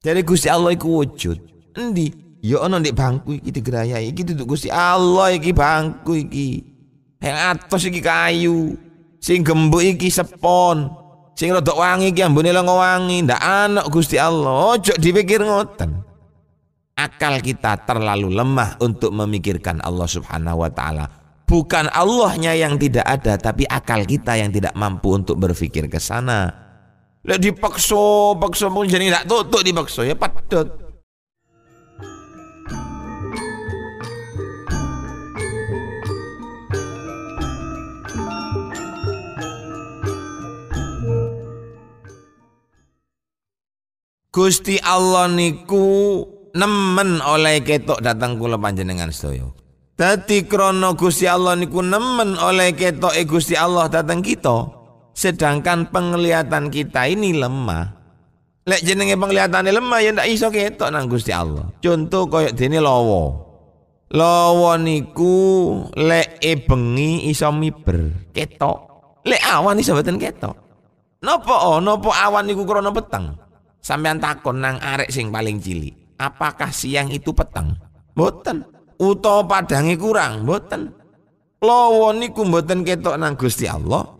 Dari Gusti Allah iku wujud. Endi? Ya ana di bangku iki digerayai iki duduk Gusti Allah iki bangku iki. Yang atas iki kayu. Sing gembuk iki sepon. Sing rodok wangi iki ambune lengo wangi. Ndak anak Gusti Allah. Ojo dipikir ngoten. Akal kita terlalu lemah untuk memikirkan Allah Subhanahu wa taala. Bukan Allahnya yang tidak ada, tapi akal kita yang tidak mampu untuk berpikir ke sana. Lek dipakso, pakso pun jadi tak tutup dipakso ya padat. Gusti Allah niku nemen oleh ketok datang kula panjenengan sedaya. Dadi krana Gusti Allah niku nemen oleh ketok e Gusti Allah datang kita. Sedangkan penglihatan kita ini lemah. Lek jenenge ini lemah ya ndak iso ketok nang Gusti Allah. Contoh koyo dene lawa. Lawa niku lek e bengi iso miber ketok. Lek awan iso boten ketok. po oh po awan niku krana peteng? Sampean takon nang arek sing paling cilik. Apakah siang itu peteng? Boten. Utawa padangi kurang? Boten. Lawa niku boten ketok nang Gusti Allah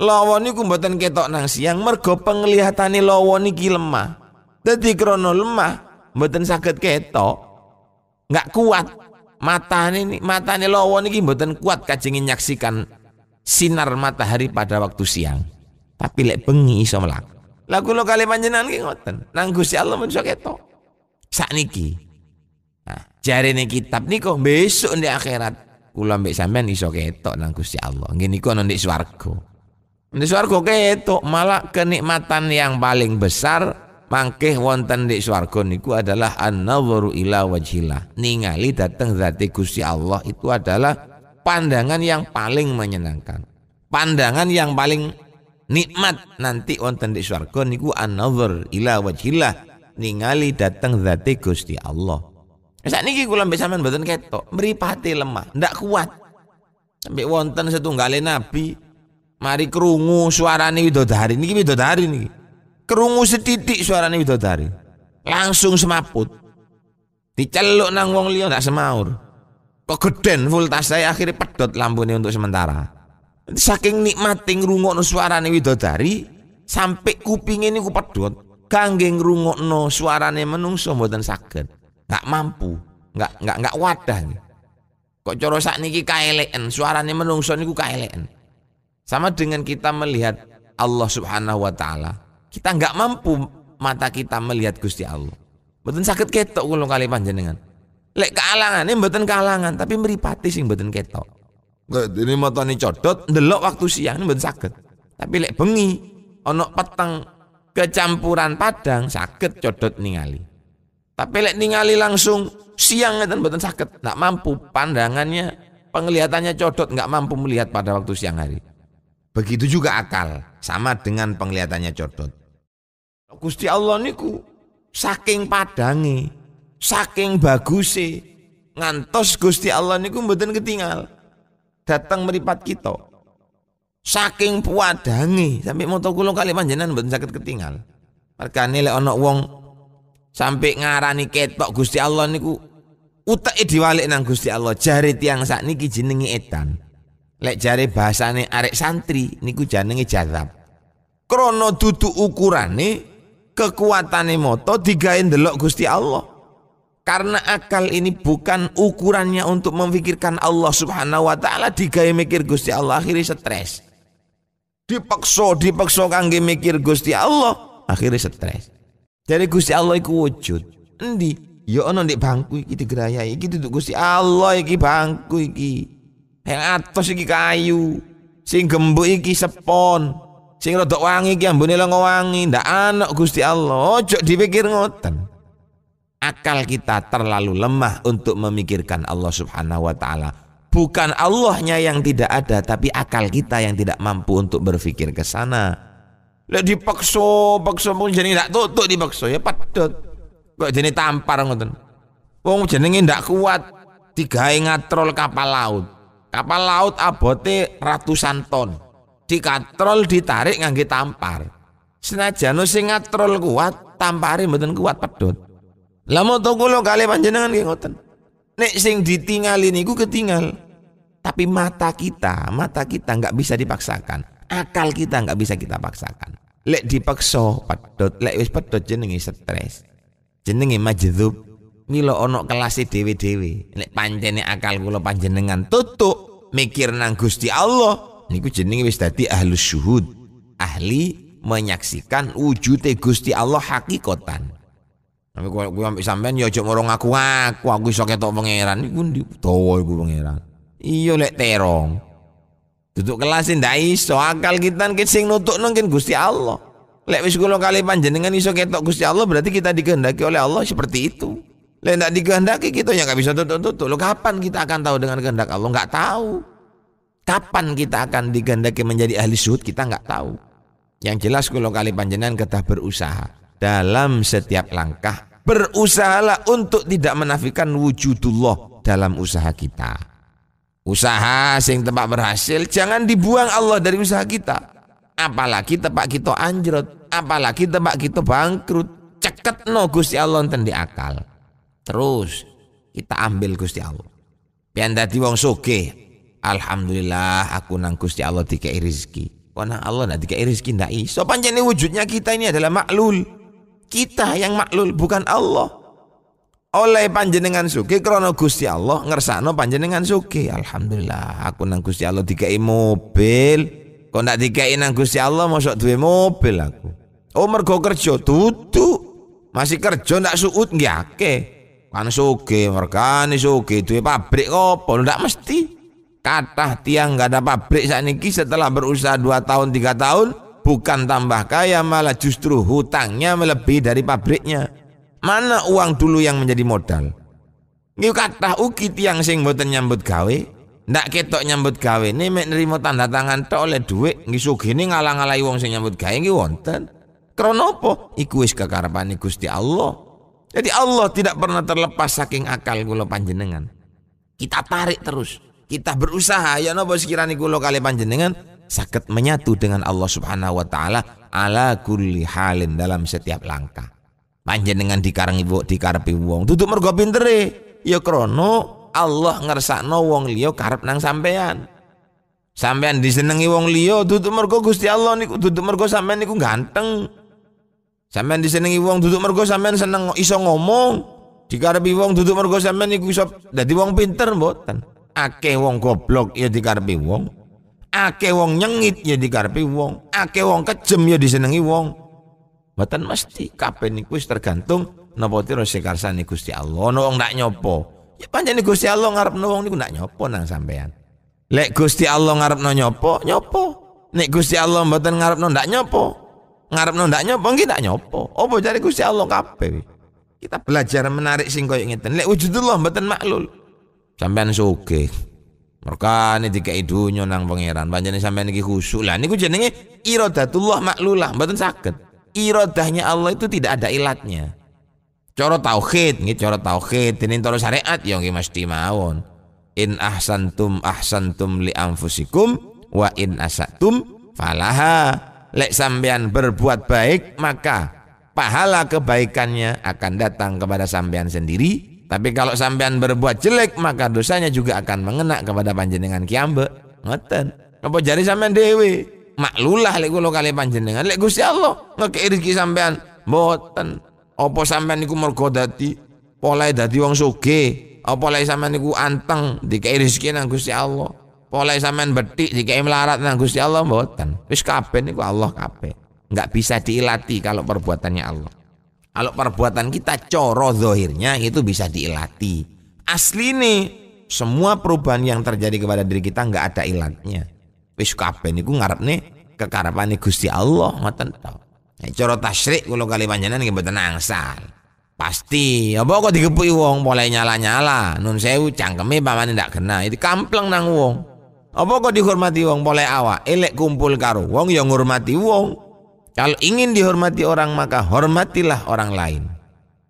lawa niku mboten ketok nang siang mergo penglihatane lawa niki lemah. Dadi krono lemah mboten sakit ketok. Nggak kuat. Matane ini matane lawa niki mboten kuat kajengin nyaksikan sinar matahari pada waktu siang. Tapi lek bengi iso melak. lagu lo kali panjenengan ki ngoten. Nang Gusti Allah menso ketok. Sakniki. Nah, nih kitab niku besok di akhirat kula mbek sampean iso ketok nang Gusti Allah. gini kok ana di swarga itu malah kenikmatan yang paling besar mangkeh wonten di swarga niku adalah an nawru ila wajhillah. Ningali dateng zati Gusti Allah itu adalah pandangan yang paling menyenangkan. Pandangan yang paling nikmat nanti wonten di swarga niku an nawru ila wajhillah. Ningali dateng zati Gusti Allah. Saat niki kula mbek sampean mboten ketok, mripate lemah, ndak kuat. Sampai wonten setunggalin nabi Mari kerungu suarane widodari niki widodari niki. Kerungu setitik suarane widodari. Langsung semaput. Diceluk nang wong liya ndak semaur. full tas saya akhirnya pedot lampune untuk sementara. Saking nikmati ngrungokno suarane widodari sampai kuping ini ku pedot. Kangge ngrungokno suarane menungso mboten saged. Nggak mampu, nggak nggak nggak wadah. Kok cara sakniki kaeleken, suarane menungso niku kaeleken. Sama dengan kita melihat Allah Subhanahu wa taala, kita nggak mampu mata kita melihat Gusti Allah. Betul sakit ketok kula kali panjenengan. Lek kealangan, ini betul kealangan, tapi meripati sing betul ketok. Ini mata ini codot, delok waktu siang ini betul sakit. Tapi lek bengi, onok peteng kecampuran padang sakit codot ningali. Tapi lek ningali langsung siang ngeten betul sakit, nggak mampu pandangannya, penglihatannya codot nggak mampu melihat pada waktu siang hari. Begitu juga akal, sama dengan penglihatannya codot. Gusti Allah niku saking padangi, saking sih, ngantos Gusti Allah niku mboten ketinggal. Datang meripat kita. Saking puadangi sampai motor kula kali panjenengan mboten sakit ketinggal. Perkannya lek ana wong sampai ngarani ketok Gusti Allah niku utak diwalik nang Gusti Allah, jari tiang sakniki kijinengi edan. Lek jare bahasane arek santri niku jenenge jazab. krono dudu ukurane kekuatane moto digawe ndelok Gusti Allah. Karena akal ini bukan ukurannya untuk memikirkan Allah Subhanahu wa taala digawe mikir Gusti Allah akhirnya stres. Dipakso, dipakso kangge mikir Gusti Allah akhirnya stres. Jadi Gusti Allah iku wujud. Endi? yo ya ana ndek bangku iki digerayai iki duduk Gusti Allah iki bangku iki. Yang atos iki kayu. Sing gembuk iki sepon. Sing rotok wangi iki ambune lengo wangi. Ndak anak Gusti Allah. Ojo dipikir ngoten. Akal kita terlalu lemah untuk memikirkan Allah Subhanahu wa taala. Bukan Allahnya yang tidak ada, tapi akal kita yang tidak mampu untuk berpikir ke sana. Lek dipakso, pakso pun jenenge ndak tutuk dipakso ya padot. Kok jenenge tampar ngoten. Wong jenenge ndak kuat digawe ngatrol kapal laut. Kapal laut abote ratusan ton. Dikatrol ditarik ngangge tampar. Senajano sing ngatrol kuat, tampari mboten kuat pedot Lah moto lo kali panjenengan nggih ngoten. Nek sing ditingali niku ketinggal. Tapi mata kita, mata kita nggak bisa dipaksakan. Akal kita nggak bisa kita paksakan. Lek dipaksa pedot, lek wis pedot jenenge stres. Jenenge majdhub milo ono kelas dewi dewi Nek Panjene akal gula panjenengan tutup mikir nang Gusti Allah, niku jenenge wis dadi ahli syuhud. Ahli menyaksikan wujude Gusti Allah hakikatan. Tapi gue gue sampai sampean ya cuma orang aku aku aku iso ketok pangeran iku di dawa iku pangeran. Iyo lek terong. tutup kelasin dai so akal kita sing nutuk ngen Gusti Allah. Lek wis kula kali panjenengan iso ketok Gusti Allah berarti kita dikehendaki oleh Allah seperti itu. Lah tidak dikehendaki kita yang nggak bisa tutup-tutup. Lo kapan kita akan tahu dengan kehendak Allah? Nggak tahu. Kapan kita akan dikehendaki menjadi ahli suhud? Kita nggak tahu. Yang jelas kalau kali panjenengan ketah berusaha dalam setiap langkah berusahalah untuk tidak menafikan wujudullah dalam usaha kita. Usaha sing tempat berhasil jangan dibuang Allah dari usaha kita. Apalagi tempat kita anjrot, apalagi tempat kita bangkrut. Ceket no Gusti Allah tentang di akal. Terus kita ambil Gusti Allah. Pian dadi wong soge. Alhamdulillah aku nang Gusti Allah dikai rezeki. Kok nang Allah nak dikai rezeki ndak iso. Pancene wujudnya kita ini adalah maklul. Kita yang maklul bukan Allah. Oleh panjenengan suki krono Gusti Allah ngersano panjenengan suki. Alhamdulillah aku nang Gusti Allah dikai mobil. Kok ndak dikai nang Gusti Allah mosok duwe mobil aku. Oh mergo kerja tutu. Masih kerja ndak suut nggih akeh kan suge ini suge itu pabrik apa? ndak mesti Kata tiang nggak ada pabrik saat ini setelah berusaha 2 tahun 3 tahun bukan tambah kaya malah justru hutangnya melebihi dari pabriknya mana uang dulu yang menjadi modal Ini kata uki tiang sing buatan nyambut gawe ndak ketok nyambut gawe ini menerima tanda tangan tak oleh duit suge ini ngalang-alangi uang sing nyambut gawe ini wonten kronopo ikuis kekarapan Gusti Allah jadi Allah tidak pernah terlepas saking akal kula panjenengan. Kita tarik terus. Kita berusaha ya napa sekiranya kula kali panjenengan sakit menyatu dengan Allah Subhanahu wa taala ala kulli halin dalam setiap langkah. Panjenengan dikarang ibu dikarepi wong. Duduk mergo pintere. Ya krono Allah ngersakno wong liya karep nang sampean. Sampean disenengi wong liya duduk mergo Gusti Allah niku duduk mergo sampean niku ganteng. Sampean disenengi wong duduk mergo sampean seneng iso ngomong. Di Dikarepi wong duduk mergo sampean iku iso dadi wong pinter mboten. Akeh wong goblok ya dikarepi wong. Akeh wong nyengit ya dikarepi wong. Akeh wong kejem ya disenengi wong. Mboten mesti kabeh niku wis tergantung napa tiro sekarsane Gusti Allah. Ono wong ndak nyopo. Ya pancen Gusti Allah ngarepno wong niku ndak nyopo nang sampean. Lek Gusti Allah ngarepno nyopo, nyopo. Nek Gusti Allah mboten ngarepno ndak nyopo, no ndak nyopo nggih ndak nyopo. opo jare Gusti Allah kabeh. Kita belajar menarik sing koyo ngeten. Lek wujudullah mboten maklul. Sampean suge Mereka ini dikai dunia nang pangeran. ini sampai ini khusyuk lah. Ini ku jenenge irodatullah maklulah. Mboten sakit. Irodahnya Allah itu tidak ada ilatnya. Coro tauhid, ini coro tauhid, ini coro syariat yang ini mesti mawon. In ahsantum ahsantum li anfusikum wa in asatum falaha lek sampean berbuat baik maka pahala kebaikannya akan datang kepada sampean sendiri tapi kalau sampean berbuat jelek maka dosanya juga akan mengena kepada panjenengan kiambe ngoten apa jari sampean dewi maklulah lek kula kali panjenengan lek Gusti Allah ngekei rezeki sampean mboten apa sampean niku mergo dadi pola dadi wong sugih apa lek sampean niku anteng dikei rezeki nang Gusti Allah boleh sampean betik jika melarat nang Gusti Allah mboten. Wis kabeh niku Allah kabeh. Enggak bisa diilati kalau perbuatannya Allah. Kalau perbuatan kita coro zohirnya itu bisa diilati. Asli nih semua perubahan yang terjadi kepada diri kita nggak ada ilatnya. Wis kabeh niku ngarep nih kekarepane Gusti Allah ngoten to. coro tasrik tasyrik kula kali panjenengan nggih mboten angsal. Pasti, ya apa kok digepuki wong boleh nyala-nyala. Nun sewu cangkeme pamane ndak kena. Itu kampleng nang wong. Apa kok dihormati wong boleh awak? Elek kumpul karo wong yang menghormati wong. Kalau ingin dihormati orang maka hormatilah orang lain.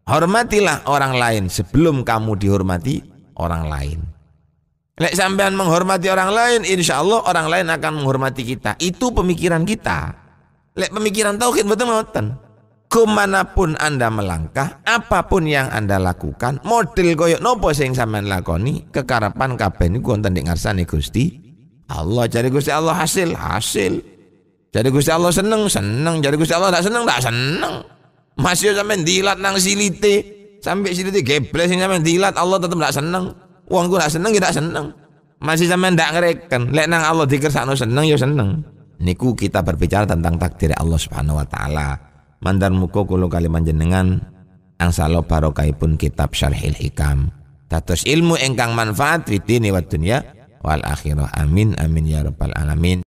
Hormatilah orang lain sebelum kamu dihormati orang lain. Lek sampean menghormati orang lain, insya Allah orang lain akan menghormati kita. Itu pemikiran kita. Lek pemikiran tauhid betul betul. Kemanapun Anda melangkah, apapun yang Anda lakukan, model koyok nopo sing sampean lakoni, kekarapan kabeh niku wonten ning ngarsane Gusti Allah cari Gusti Allah hasil, hasil. cari Gusti Allah seneng, seneng. cari Gusti Allah tidak seneng, tidak seneng. Masih sampai dilat nang silite. Sampai silite gebles sampai dilat Allah tetap tidak seneng. Uangku tidak seneng, ya tidak seneng. Masih sampai tidak ngereken. Lek nang Allah dikersakno seneng, yo ya seneng. Niku kita berbicara tentang takdir Allah Subhanahu wa taala. Mandar muka kula kali panjenengan angsalo barokaipun kitab Syarhil Hikam. Tatos ilmu engkang manfaat fitini wa waktunya wal akhirah amin amin ya rabbal alamin